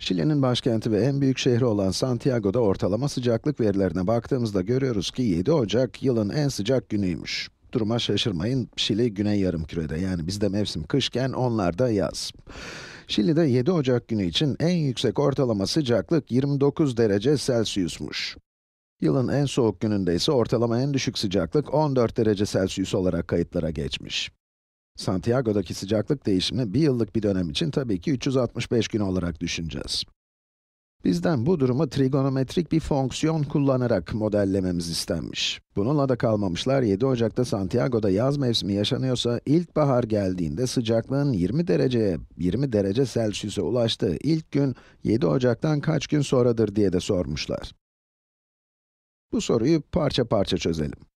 Şili'nin başkenti ve en büyük şehri olan Santiago'da ortalama sıcaklık verilerine baktığımızda görüyoruz ki 7 Ocak yılın en sıcak günüymüş. Duruma şaşırmayın, Şili güney Yarım Kürede yani bizde mevsim kışken onlar da yaz. Şili'de 7 Ocak günü için en yüksek ortalama sıcaklık 29 derece Celsius'muş. Yılın en soğuk gününde ise ortalama en düşük sıcaklık 14 derece Celsius olarak kayıtlara geçmiş. Santiago'daki sıcaklık değişimi bir yıllık bir dönem için tabii ki 365 gün olarak düşüneceğiz. Bizden bu durumu trigonometrik bir fonksiyon kullanarak modellememiz istenmiş. Bununla da kalmamışlar, 7 Ocak'ta Santiago'da yaz mevsimi yaşanıyorsa, ilkbahar geldiğinde sıcaklığın 20 dereceye, 20 derece Celsius'e ulaştığı ilk gün, 7 Ocak'tan kaç gün sonradır diye de sormuşlar. Bu soruyu parça parça çözelim.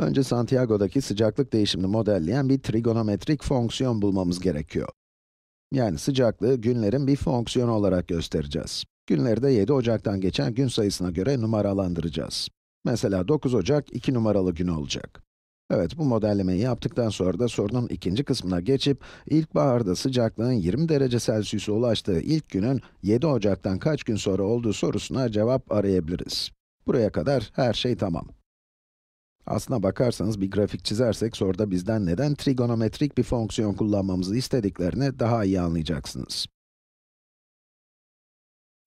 Önce Santiago'daki sıcaklık değişimini modelleyen bir trigonometrik fonksiyon bulmamız gerekiyor. Yani sıcaklığı günlerin bir fonksiyonu olarak göstereceğiz. Günleri de 7 Ocak'tan geçen gün sayısına göre numaralandıracağız. Mesela 9 Ocak 2 numaralı gün olacak. Evet, bu modellemeyi yaptıktan sonra da sorunun ikinci kısmına geçip, ilkbaharda sıcaklığın 20 derece Celsius'a ulaştığı ilk günün 7 Ocak'tan kaç gün sonra olduğu sorusuna cevap arayabiliriz. Buraya kadar her şey tamam. Aslına bakarsanız bir grafik çizersek soruda bizden neden trigonometrik bir fonksiyon kullanmamızı istediklerini daha iyi anlayacaksınız.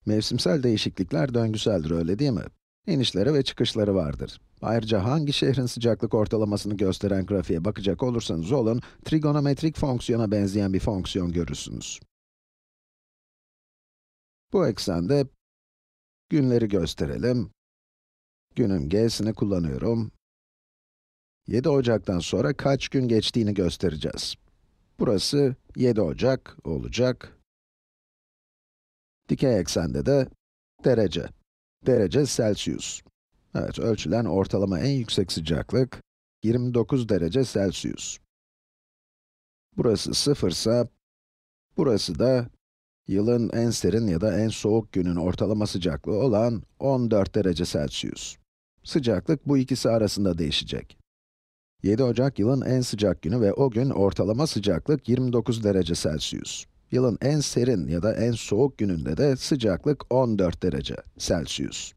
Mevsimsel değişiklikler döngüseldir öyle değil mi? İnişleri ve çıkışları vardır. Ayrıca hangi şehrin sıcaklık ortalamasını gösteren grafiğe bakacak olursanız olun, trigonometrik fonksiyona benzeyen bir fonksiyon görürsünüz. Bu eksende günleri gösterelim. Günün g'sini kullanıyorum. 7 Ocak'tan sonra kaç gün geçtiğini göstereceğiz. Burası 7 Ocak olacak. Dikey eksende de derece. Derece Celsius. Evet, ölçülen ortalama en yüksek sıcaklık 29 derece Celsius. Burası 0 ise, burası da yılın en serin ya da en soğuk günün ortalama sıcaklığı olan 14 derece Celsius. Sıcaklık bu ikisi arasında değişecek. 7 Ocak yılın en sıcak günü ve o gün ortalama sıcaklık 29 derece Celsius. Yılın en serin ya da en soğuk gününde de sıcaklık 14 derece Celsius.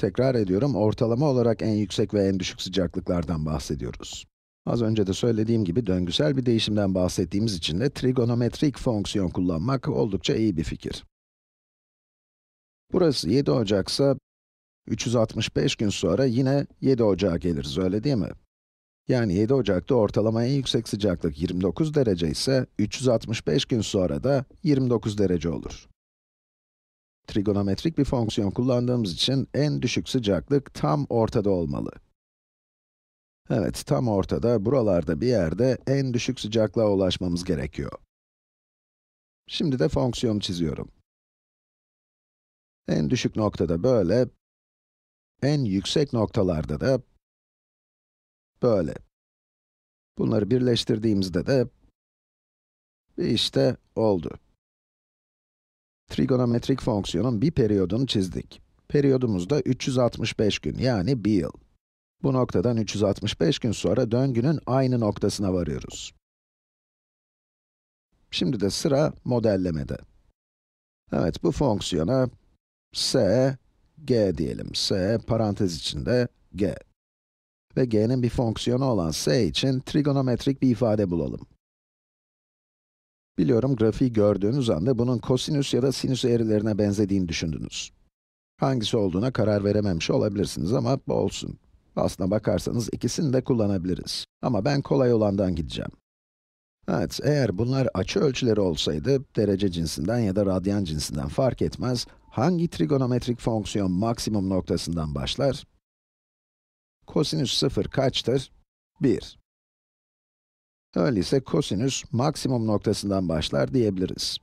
Tekrar ediyorum, ortalama olarak en yüksek ve en düşük sıcaklıklardan bahsediyoruz. Az önce de söylediğim gibi döngüsel bir değişimden bahsettiğimiz için de trigonometrik fonksiyon kullanmak oldukça iyi bir fikir. Burası 7 Ocaksa 365 gün sonra yine 7 Ocağa geliriz, öyle değil mi? Yani 7 Ocak'ta ortalama en yüksek sıcaklık 29 derece ise, 365 gün sonra da 29 derece olur. Trigonometrik bir fonksiyon kullandığımız için en düşük sıcaklık tam ortada olmalı. Evet, tam ortada, buralarda bir yerde en düşük sıcaklığa ulaşmamız gerekiyor. Şimdi de fonksiyonu çiziyorum. En düşük noktada böyle, en yüksek noktalarda da böyle. Bunları birleştirdiğimizde de işte oldu. Trigonometrik fonksiyonun bir periyodunu çizdik. Periyodumuz da 365 gün yani bir yıl. Bu noktadan 365 gün sonra döngünün aynı noktasına varıyoruz. Şimdi de sıra modellemede. Evet, bu fonksiyona s g diyelim. s parantez içinde g. Ve g'nin bir fonksiyonu olan s için trigonometrik bir ifade bulalım. Biliyorum grafiği gördüğünüz anda bunun kosinüs ya da sinüs eğrilerine benzediğini düşündünüz. Hangisi olduğuna karar verememiş olabilirsiniz ama olsun. Aslına bakarsanız ikisini de kullanabiliriz. Ama ben kolay olandan gideceğim. Evet, eğer bunlar açı ölçüleri olsaydı, derece cinsinden ya da radyan cinsinden fark etmez, hangi trigonometrik fonksiyon maksimum noktasından başlar? Kosinüs 0 kaçtır? 1. Öyleyse kosinüs maksimum noktasından başlar diyebiliriz.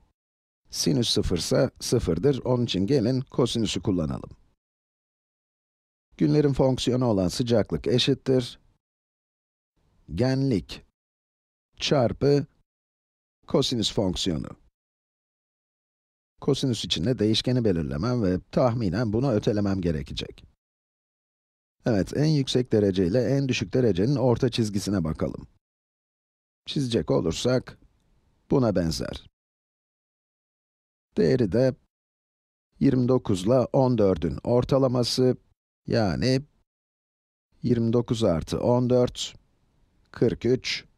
Sinüs 0 ise 0'dır, onun için gelin kosinüsü kullanalım. Günlerin fonksiyonu olan sıcaklık eşittir. Genlik çarpı kosinüs fonksiyonu. Kosinüs için de değişkeni belirlemem ve tahminen buna ötelemem gerekecek. Evet, en yüksek derece ile en düşük derecenin orta çizgisine bakalım. Çizecek olursak, buna benzer. Değeri de 29 ile 14'ün ortalaması, yani 29 artı 14, 43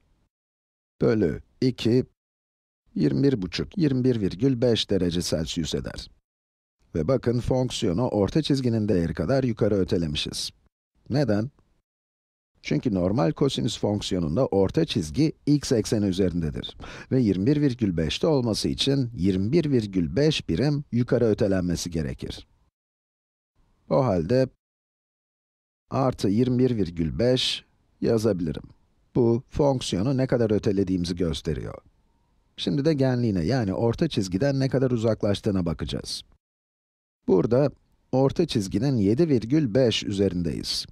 bölü 2, 21,5, 21,5 derece Celsius eder. Ve bakın fonksiyonu orta çizginin değeri kadar yukarı ötelemişiz. Neden? Çünkü normal kosinüs fonksiyonunda orta çizgi x ekseni üzerindedir. Ve 21,5'te olması için 21,5 birim yukarı ötelenmesi gerekir. O halde artı 21,5 yazabilirim. Bu, fonksiyonu ne kadar ötelediğimizi gösteriyor. Şimdi de genliğine yani orta çizgiden ne kadar uzaklaştığına bakacağız. Burada, orta çizginin 7,5 üzerindeyiz.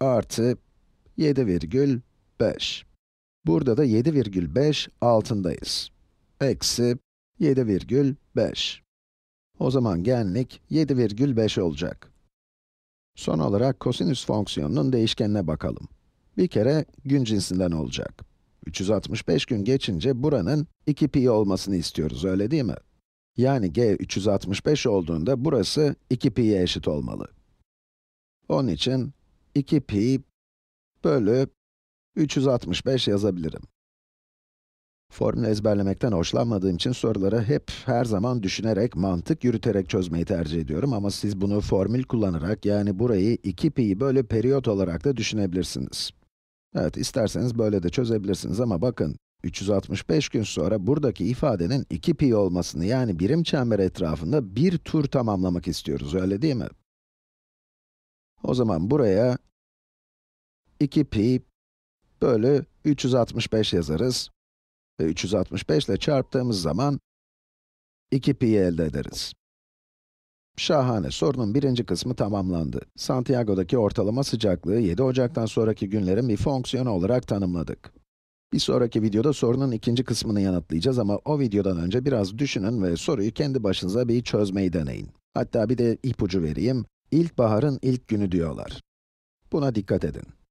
Artı 7,5. Burada da 7,5 altındayız. Eksi 7,5. O zaman genlik 7,5 olacak. Son olarak kosinüs fonksiyonunun değişkenine bakalım. Bir kere gün cinsinden olacak. 365 gün geçince buranın 2 pi olmasını istiyoruz, öyle değil mi? Yani g 365 olduğunda burası 2 pi'ye eşit olmalı. Onun için 2 pi bölü 365 yazabilirim. Formül ezberlemekten hoşlanmadığım için soruları hep her zaman düşünerek, mantık yürüterek çözmeyi tercih ediyorum ama siz bunu formül kullanarak yani burayı 2 pi bölü periyot olarak da düşünebilirsiniz. Evet, isterseniz böyle de çözebilirsiniz ama bakın, 365 gün sonra buradaki ifadenin 2 pi olmasını yani birim çember etrafında bir tur tamamlamak istiyoruz, öyle değil mi? O zaman buraya 2 pi bölü 365 yazarız ve 365 ile çarptığımız zaman 2 pi elde ederiz. Şahane. Sorunun birinci kısmı tamamlandı. Santiago'daki ortalama sıcaklığı 7 Ocak'tan sonraki günlerin bir fonksiyonu olarak tanımladık. Bir sonraki videoda sorunun ikinci kısmını yanıtlayacağız ama o videodan önce biraz düşünün ve soruyu kendi başınıza bir çözmeyi deneyin. Hatta bir de ipucu vereyim. İlkbaharın ilk günü diyorlar. Buna dikkat edin.